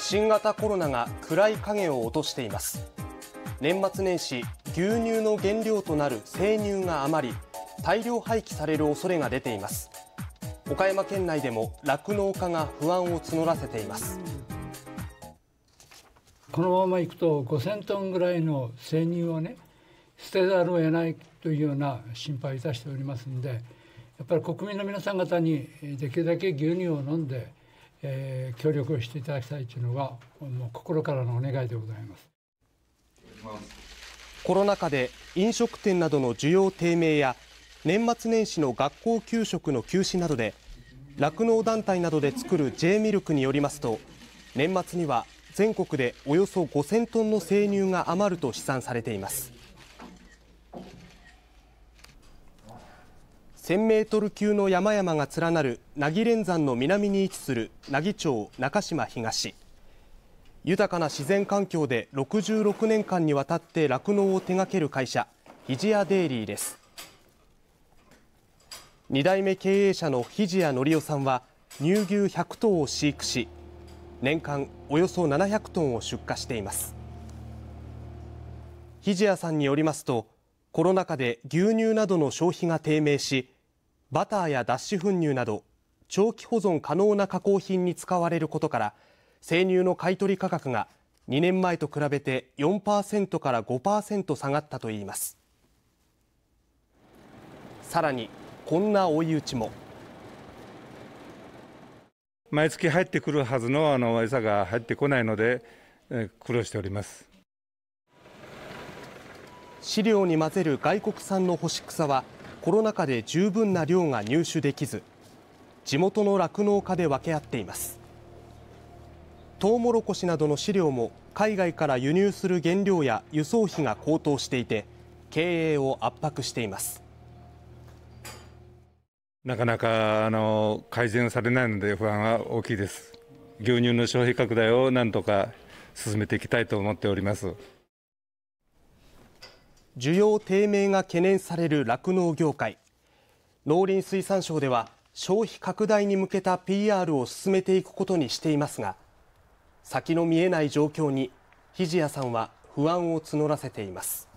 新型コロナが暗い影を落としています年末年始牛乳の原料となる生乳が余り大量廃棄される恐れが出ています岡山県内でも酪農家が不安を募らせていますこのままいくと5000トンぐらいの生乳をね捨てざるを得ないというような心配をいたしておりますのでやっぱり国民の皆さん方にできるだけ牛乳を飲んでえー、協力をしていただきたいというのがもう心からのお願いでございますコロナ禍で飲食店などの需要低迷や年末年始の学校給食の休止などで酪農団体などで作る J ミルクによりますと年末には全国でおよそ5000トンの生乳が余ると試算されています1000メートル級の山々が連なる名木連山の南に位置する名木町中島東豊かな自然環境で66年間にわたって酪農を手掛ける会社ひじやデイリーです2代目経営者のひじやのりおさんは乳牛100頭を飼育し年間およそ700トンを出荷していますひじやさんによりますとコロナ禍で牛乳などの消費が低迷しバターや脱脂粉乳など長期保存可能な加工品に使われることから生乳の買取価格が2年前と比べて4パーセントから5パーセント下がったといいますさらにこんな追い打ちも毎月入ってくるはずのあの餌が入ってこないので、えー、苦労しております飼料に混ぜる外国産の干し草はコロナ禍で十分な量が入手できず地元の酪農家で分け合っていますトウモロコシなどの飼料も海外から輸入する原料や輸送費が高騰していて経営を圧迫していますなかなかあの改善されないので不安は大きいです牛乳の消費拡大を何とか進めていきたいと思っております需要低迷が懸念される酪農業界農林水産省では消費拡大に向けた PR を進めていくことにしていますが先の見えない状況に日地谷さんは不安を募らせています。